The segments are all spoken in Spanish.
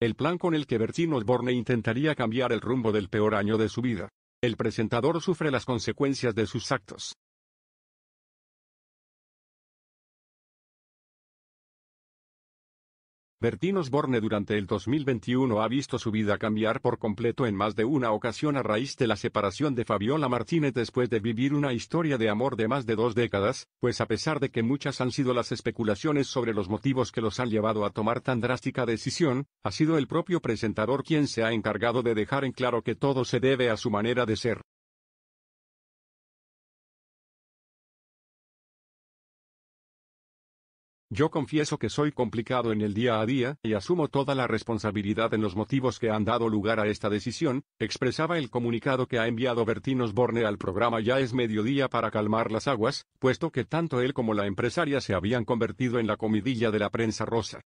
El plan con el que Bertino Osborne intentaría cambiar el rumbo del peor año de su vida. El presentador sufre las consecuencias de sus actos. Bertín Osborne durante el 2021 ha visto su vida cambiar por completo en más de una ocasión a raíz de la separación de Fabiola Martínez después de vivir una historia de amor de más de dos décadas, pues a pesar de que muchas han sido las especulaciones sobre los motivos que los han llevado a tomar tan drástica decisión, ha sido el propio presentador quien se ha encargado de dejar en claro que todo se debe a su manera de ser. Yo confieso que soy complicado en el día a día y asumo toda la responsabilidad en los motivos que han dado lugar a esta decisión, expresaba el comunicado que ha enviado Bertín Osborne al programa Ya es mediodía para calmar las aguas, puesto que tanto él como la empresaria se habían convertido en la comidilla de la prensa rosa.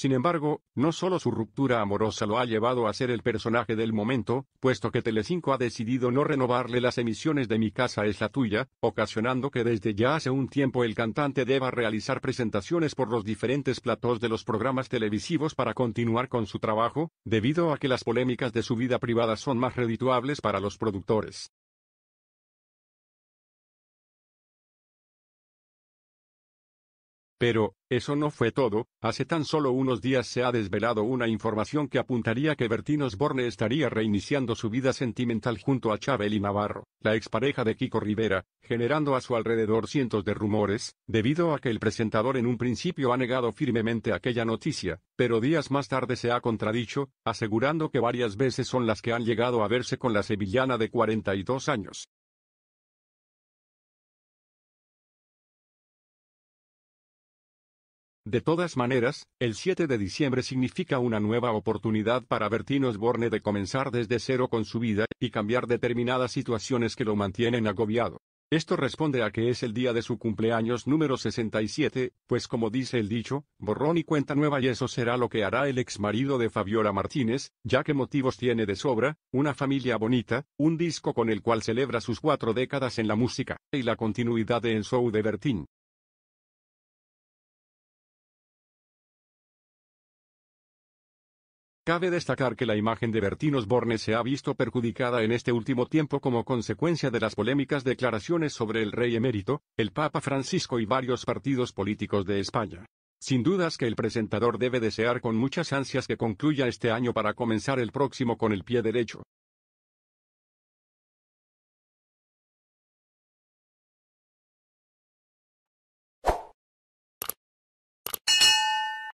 Sin embargo, no solo su ruptura amorosa lo ha llevado a ser el personaje del momento, puesto que Telecinco ha decidido no renovarle las emisiones de Mi casa es la tuya, ocasionando que desde ya hace un tiempo el cantante deba realizar presentaciones por los diferentes platós de los programas televisivos para continuar con su trabajo, debido a que las polémicas de su vida privada son más redituables para los productores. Pero, eso no fue todo, hace tan solo unos días se ha desvelado una información que apuntaría que Bertín Osborne estaría reiniciando su vida sentimental junto a Chabel y Navarro, la expareja de Kiko Rivera, generando a su alrededor cientos de rumores, debido a que el presentador en un principio ha negado firmemente aquella noticia, pero días más tarde se ha contradicho, asegurando que varias veces son las que han llegado a verse con la sevillana de 42 años. De todas maneras, el 7 de diciembre significa una nueva oportunidad para Bertín Osborne de comenzar desde cero con su vida, y cambiar determinadas situaciones que lo mantienen agobiado. Esto responde a que es el día de su cumpleaños número 67, pues como dice el dicho, borrón y cuenta nueva y eso será lo que hará el ex marido de Fabiola Martínez, ya que motivos tiene de sobra, una familia bonita, un disco con el cual celebra sus cuatro décadas en la música, y la continuidad de En Show de Bertín. Cabe destacar que la imagen de Bertinos bornes se ha visto perjudicada en este último tiempo como consecuencia de las polémicas declaraciones sobre el rey emérito, el Papa Francisco y varios partidos políticos de España. Sin dudas que el presentador debe desear con muchas ansias que concluya este año para comenzar el próximo con el pie derecho.